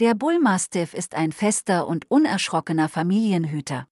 Der Bullmastiff ist ein fester und unerschrockener Familienhüter.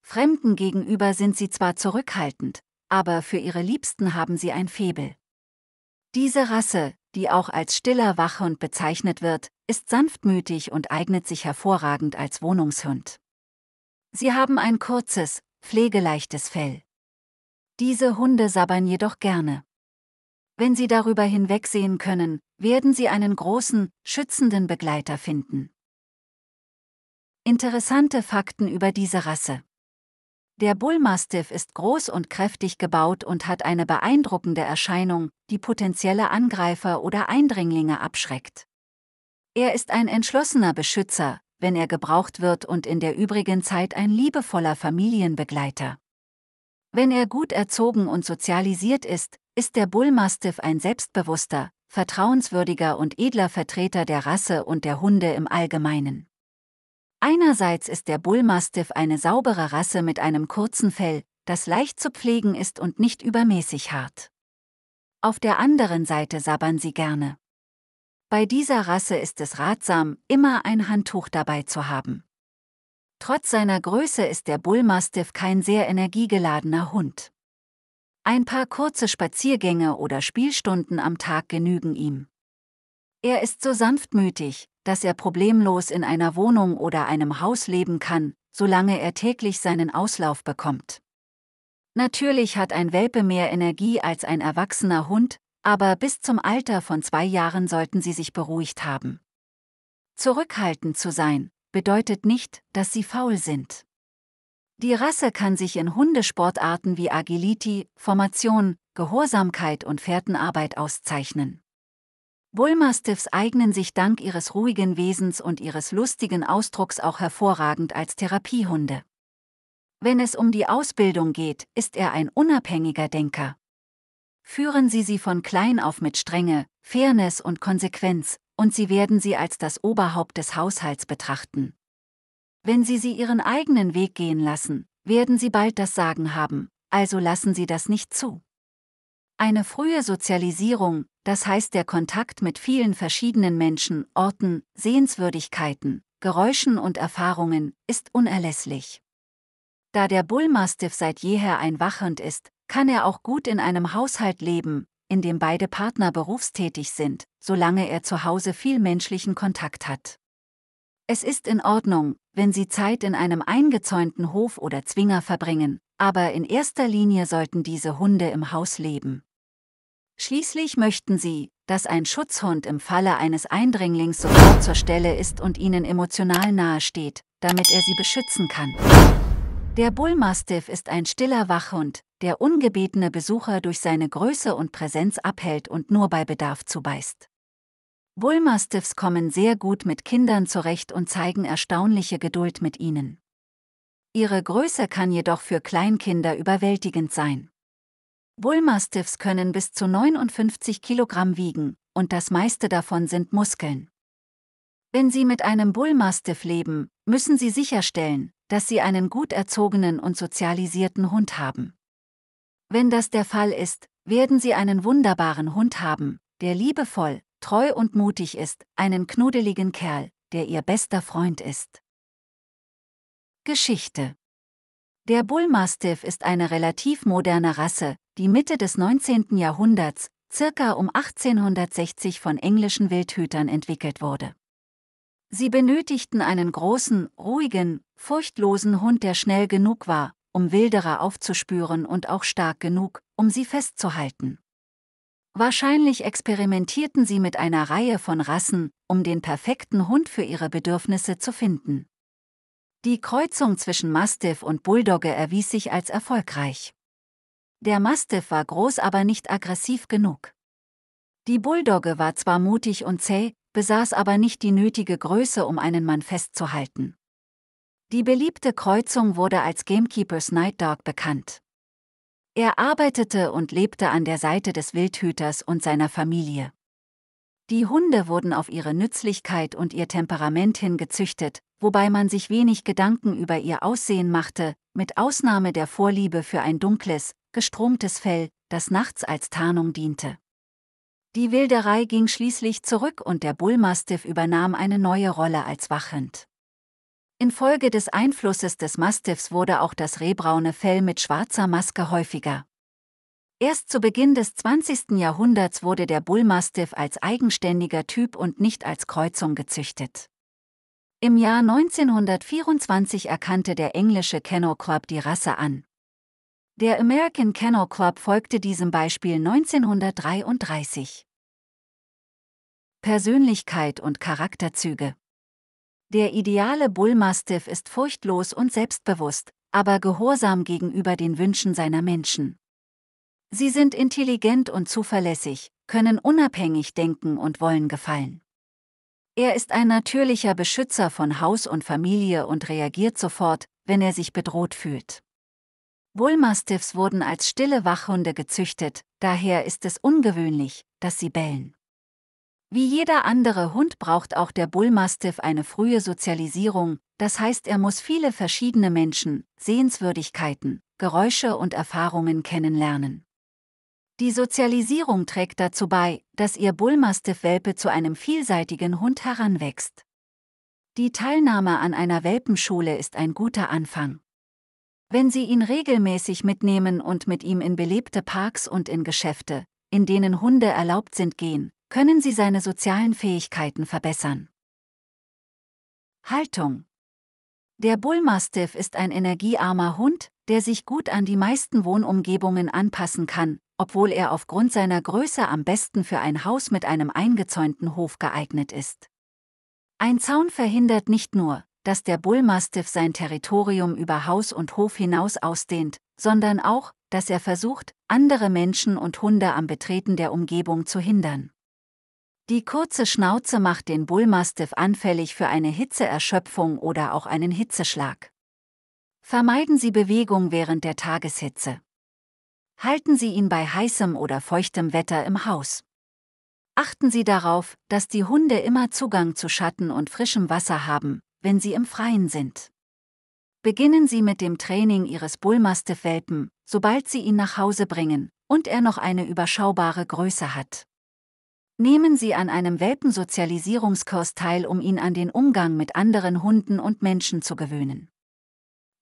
Fremden gegenüber sind sie zwar zurückhaltend, aber für ihre Liebsten haben sie ein Febel. Diese Rasse, die auch als stiller Wachhund bezeichnet wird, ist sanftmütig und eignet sich hervorragend als Wohnungshund. Sie haben ein kurzes, pflegeleichtes Fell. Diese Hunde sabbern jedoch gerne. Wenn sie darüber hinwegsehen können, werden sie einen großen, schützenden Begleiter finden. Interessante Fakten über diese Rasse der Bullmastiff ist groß und kräftig gebaut und hat eine beeindruckende Erscheinung, die potenzielle Angreifer oder Eindringlinge abschreckt. Er ist ein entschlossener Beschützer, wenn er gebraucht wird und in der übrigen Zeit ein liebevoller Familienbegleiter. Wenn er gut erzogen und sozialisiert ist, ist der Bullmastiff ein selbstbewusster, vertrauenswürdiger und edler Vertreter der Rasse und der Hunde im Allgemeinen. Einerseits ist der Bullmastiff eine saubere Rasse mit einem kurzen Fell, das leicht zu pflegen ist und nicht übermäßig hart. Auf der anderen Seite sabbern sie gerne. Bei dieser Rasse ist es ratsam, immer ein Handtuch dabei zu haben. Trotz seiner Größe ist der Bullmastiff kein sehr energiegeladener Hund. Ein paar kurze Spaziergänge oder Spielstunden am Tag genügen ihm. Er ist so sanftmütig, dass er problemlos in einer Wohnung oder einem Haus leben kann, solange er täglich seinen Auslauf bekommt. Natürlich hat ein Welpe mehr Energie als ein erwachsener Hund, aber bis zum Alter von zwei Jahren sollten sie sich beruhigt haben. Zurückhaltend zu sein, bedeutet nicht, dass sie faul sind. Die Rasse kann sich in Hundesportarten wie Agility, Formation, Gehorsamkeit und Fährtenarbeit auszeichnen. Bullmastiffs eignen sich dank ihres ruhigen Wesens und ihres lustigen Ausdrucks auch hervorragend als Therapiehunde. Wenn es um die Ausbildung geht, ist er ein unabhängiger Denker. Führen Sie sie von klein auf mit Strenge, Fairness und Konsequenz, und Sie werden sie als das Oberhaupt des Haushalts betrachten. Wenn Sie sie ihren eigenen Weg gehen lassen, werden sie bald das Sagen haben, also lassen Sie das nicht zu. Eine frühe Sozialisierung, das heißt der Kontakt mit vielen verschiedenen Menschen, Orten, Sehenswürdigkeiten, Geräuschen und Erfahrungen, ist unerlässlich. Da der Bullmastiff seit jeher ein Wachhund ist, kann er auch gut in einem Haushalt leben, in dem beide Partner berufstätig sind, solange er zu Hause viel menschlichen Kontakt hat. Es ist in Ordnung, wenn Sie Zeit in einem eingezäunten Hof oder Zwinger verbringen, aber in erster Linie sollten diese Hunde im Haus leben. Schließlich möchten sie, dass ein Schutzhund im Falle eines Eindringlings sofort zur Stelle ist und ihnen emotional nahesteht, damit er sie beschützen kann. Der Bullmastiff ist ein stiller Wachhund, der ungebetene Besucher durch seine Größe und Präsenz abhält und nur bei Bedarf zubeißt. Bullmastiffs kommen sehr gut mit Kindern zurecht und zeigen erstaunliche Geduld mit ihnen. Ihre Größe kann jedoch für Kleinkinder überwältigend sein. Bullmastiffs können bis zu 59 Kilogramm wiegen, und das meiste davon sind Muskeln. Wenn Sie mit einem Bullmastiff leben, müssen Sie sicherstellen, dass Sie einen gut erzogenen und sozialisierten Hund haben. Wenn das der Fall ist, werden Sie einen wunderbaren Hund haben, der liebevoll, treu und mutig ist, einen knuddeligen Kerl, der Ihr bester Freund ist. Geschichte Der Bullmastiff ist eine relativ moderne Rasse, die Mitte des 19. Jahrhunderts, circa um 1860 von englischen Wildhütern entwickelt wurde. Sie benötigten einen großen, ruhigen, furchtlosen Hund, der schnell genug war, um Wilderer aufzuspüren und auch stark genug, um sie festzuhalten. Wahrscheinlich experimentierten sie mit einer Reihe von Rassen, um den perfekten Hund für ihre Bedürfnisse zu finden. Die Kreuzung zwischen Mastiff und Bulldogge erwies sich als erfolgreich. Der Mastiff war groß, aber nicht aggressiv genug. Die Bulldogge war zwar mutig und zäh, besaß aber nicht die nötige Größe, um einen Mann festzuhalten. Die beliebte Kreuzung wurde als Gamekeeper's Night Dog bekannt. Er arbeitete und lebte an der Seite des Wildhüters und seiner Familie. Die Hunde wurden auf ihre Nützlichkeit und ihr Temperament hin gezüchtet, wobei man sich wenig Gedanken über ihr Aussehen machte, mit Ausnahme der Vorliebe für ein dunkles, gestromtes Fell, das nachts als Tarnung diente. Die Wilderei ging schließlich zurück und der Bullmastiff übernahm eine neue Rolle als Wachend. Infolge des Einflusses des Mastiffs wurde auch das rehbraune Fell mit schwarzer Maske häufiger. Erst zu Beginn des 20. Jahrhunderts wurde der Bullmastiff als eigenständiger Typ und nicht als Kreuzung gezüchtet. Im Jahr 1924 erkannte der englische Kennel Club die Rasse an. Der American Kennel Club folgte diesem Beispiel 1933. Persönlichkeit und Charakterzüge Der ideale Bullmastiff ist furchtlos und selbstbewusst, aber gehorsam gegenüber den Wünschen seiner Menschen. Sie sind intelligent und zuverlässig, können unabhängig denken und wollen gefallen. Er ist ein natürlicher Beschützer von Haus und Familie und reagiert sofort, wenn er sich bedroht fühlt. Bullmastiffs wurden als stille Wachhunde gezüchtet, daher ist es ungewöhnlich, dass sie bellen. Wie jeder andere Hund braucht auch der Bullmastiff eine frühe Sozialisierung, das heißt er muss viele verschiedene Menschen, Sehenswürdigkeiten, Geräusche und Erfahrungen kennenlernen. Die Sozialisierung trägt dazu bei, dass ihr Bullmastiff-Welpe zu einem vielseitigen Hund heranwächst. Die Teilnahme an einer Welpenschule ist ein guter Anfang. Wenn Sie ihn regelmäßig mitnehmen und mit ihm in belebte Parks und in Geschäfte, in denen Hunde erlaubt sind, gehen, können Sie seine sozialen Fähigkeiten verbessern. Haltung Der Bullmastiff ist ein energiearmer Hund, der sich gut an die meisten Wohnumgebungen anpassen kann, obwohl er aufgrund seiner Größe am besten für ein Haus mit einem eingezäunten Hof geeignet ist. Ein Zaun verhindert nicht nur, dass der Bullmastiff sein Territorium über Haus und Hof hinaus ausdehnt, sondern auch, dass er versucht, andere Menschen und Hunde am Betreten der Umgebung zu hindern. Die kurze Schnauze macht den Bullmastiff anfällig für eine Hitzeerschöpfung oder auch einen Hitzeschlag. Vermeiden Sie Bewegung während der Tageshitze. Halten Sie ihn bei heißem oder feuchtem Wetter im Haus. Achten Sie darauf, dass die Hunde immer Zugang zu Schatten und frischem Wasser haben, wenn sie im Freien sind. Beginnen Sie mit dem Training Ihres Bullmastiff-Welpen, sobald Sie ihn nach Hause bringen und er noch eine überschaubare Größe hat. Nehmen Sie an einem Welpensozialisierungskurs teil, um ihn an den Umgang mit anderen Hunden und Menschen zu gewöhnen.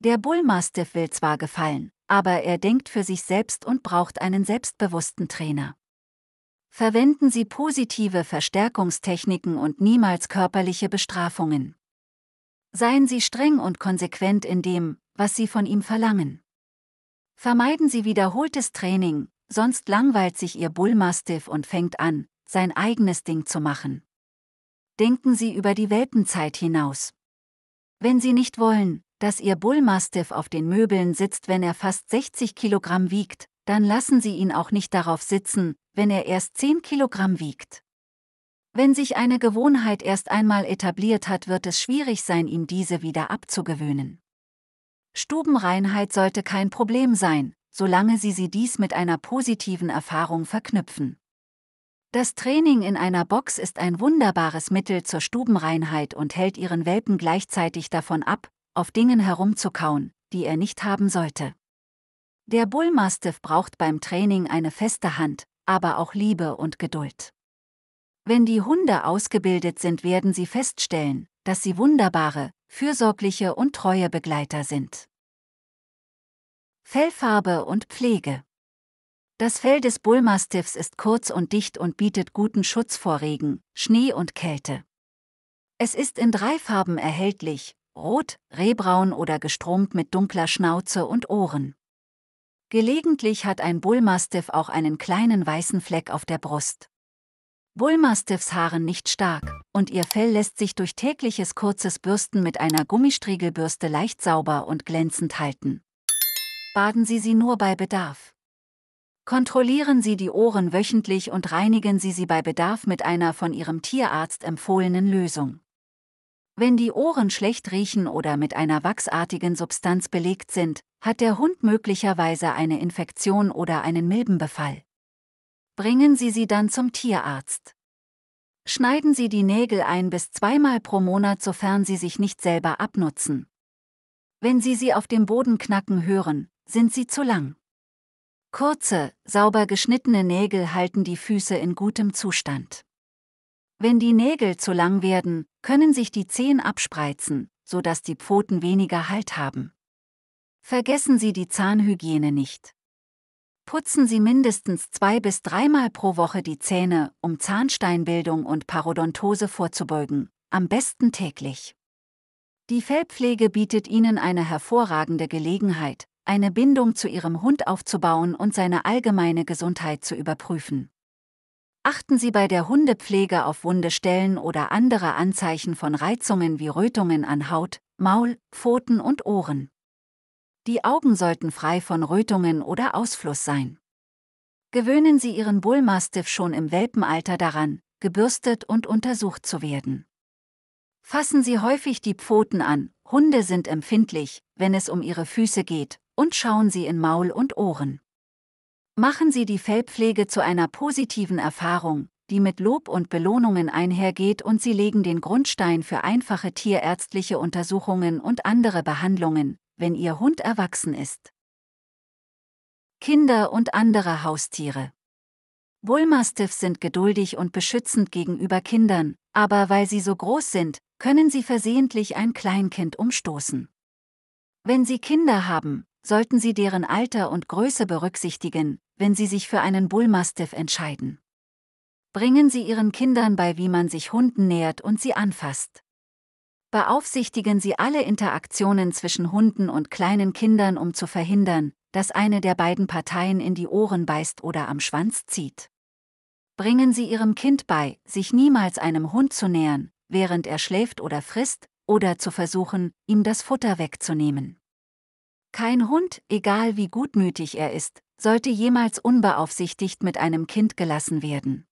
Der Bullmastiff will zwar gefallen, aber er denkt für sich selbst und braucht einen selbstbewussten Trainer. Verwenden Sie positive Verstärkungstechniken und niemals körperliche Bestrafungen. Seien Sie streng und konsequent in dem, was Sie von ihm verlangen. Vermeiden Sie wiederholtes Training, sonst langweilt sich Ihr Bullmastiff und fängt an, sein eigenes Ding zu machen. Denken Sie über die Welpenzeit hinaus. Wenn Sie nicht wollen, dass Ihr Bullmastiff auf den Möbeln sitzt, wenn er fast 60 Kilogramm wiegt, dann lassen Sie ihn auch nicht darauf sitzen, wenn er erst 10 Kilogramm wiegt. Wenn sich eine Gewohnheit erst einmal etabliert hat, wird es schwierig sein, ihm diese wieder abzugewöhnen. Stubenreinheit sollte kein Problem sein, solange Sie sie dies mit einer positiven Erfahrung verknüpfen. Das Training in einer Box ist ein wunderbares Mittel zur Stubenreinheit und hält Ihren Welpen gleichzeitig davon ab, auf Dingen herumzukauen, die er nicht haben sollte. Der Bullmastiff braucht beim Training eine feste Hand, aber auch Liebe und Geduld. Wenn die Hunde ausgebildet sind, werden sie feststellen, dass sie wunderbare, fürsorgliche und treue Begleiter sind. Fellfarbe und Pflege Das Fell des Bullmastiffs ist kurz und dicht und bietet guten Schutz vor Regen, Schnee und Kälte. Es ist in drei Farben erhältlich, rot, rehbraun oder gestromt mit dunkler Schnauze und Ohren. Gelegentlich hat ein Bullmastiff auch einen kleinen weißen Fleck auf der Brust. Bullmastiffs Haaren nicht stark und ihr Fell lässt sich durch tägliches kurzes Bürsten mit einer Gummistriegelbürste leicht sauber und glänzend halten. Baden Sie sie nur bei Bedarf. Kontrollieren Sie die Ohren wöchentlich und reinigen Sie sie bei Bedarf mit einer von Ihrem Tierarzt empfohlenen Lösung. Wenn die Ohren schlecht riechen oder mit einer wachsartigen Substanz belegt sind, hat der Hund möglicherweise eine Infektion oder einen Milbenbefall bringen Sie sie dann zum Tierarzt. Schneiden Sie die Nägel ein bis zweimal pro Monat, sofern Sie sich nicht selber abnutzen. Wenn Sie sie auf dem Boden knacken hören, sind sie zu lang. Kurze, sauber geschnittene Nägel halten die Füße in gutem Zustand. Wenn die Nägel zu lang werden, können sich die Zehen abspreizen, sodass die Pfoten weniger Halt haben. Vergessen Sie die Zahnhygiene nicht putzen Sie mindestens zwei bis dreimal pro Woche die Zähne, um Zahnsteinbildung und Parodontose vorzubeugen, am besten täglich. Die Fellpflege bietet Ihnen eine hervorragende Gelegenheit, eine Bindung zu Ihrem Hund aufzubauen und seine allgemeine Gesundheit zu überprüfen. Achten Sie bei der Hundepflege auf Wundestellen oder andere Anzeichen von Reizungen wie Rötungen an Haut, Maul, Pfoten und Ohren. Die Augen sollten frei von Rötungen oder Ausfluss sein. Gewöhnen Sie Ihren Bullmastiff schon im Welpenalter daran, gebürstet und untersucht zu werden. Fassen Sie häufig die Pfoten an, Hunde sind empfindlich, wenn es um ihre Füße geht, und schauen Sie in Maul und Ohren. Machen Sie die Fellpflege zu einer positiven Erfahrung, die mit Lob und Belohnungen einhergeht und Sie legen den Grundstein für einfache tierärztliche Untersuchungen und andere Behandlungen, wenn ihr Hund erwachsen ist. Kinder und andere Haustiere. Bullmastiffs sind geduldig und beschützend gegenüber Kindern, aber weil sie so groß sind, können sie versehentlich ein Kleinkind umstoßen. Wenn sie Kinder haben, sollten sie deren Alter und Größe berücksichtigen, wenn sie sich für einen Bullmastiff entscheiden. Bringen Sie Ihren Kindern bei, wie man sich Hunden nähert und sie anfasst. Beaufsichtigen Sie alle Interaktionen zwischen Hunden und kleinen Kindern, um zu verhindern, dass eine der beiden Parteien in die Ohren beißt oder am Schwanz zieht. Bringen Sie Ihrem Kind bei, sich niemals einem Hund zu nähern, während er schläft oder frisst, oder zu versuchen, ihm das Futter wegzunehmen. Kein Hund, egal wie gutmütig er ist, sollte jemals unbeaufsichtigt mit einem Kind gelassen werden.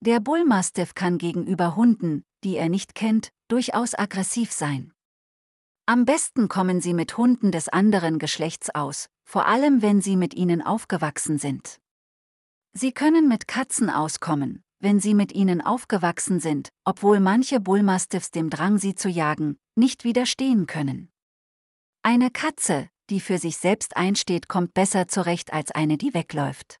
Der Bullmastiff kann gegenüber Hunden, die er nicht kennt, durchaus aggressiv sein. Am besten kommen sie mit Hunden des anderen Geschlechts aus, vor allem wenn sie mit ihnen aufgewachsen sind. Sie können mit Katzen auskommen, wenn sie mit ihnen aufgewachsen sind, obwohl manche Bullmastiffs dem Drang, sie zu jagen, nicht widerstehen können. Eine Katze, die für sich selbst einsteht, kommt besser zurecht als eine, die wegläuft.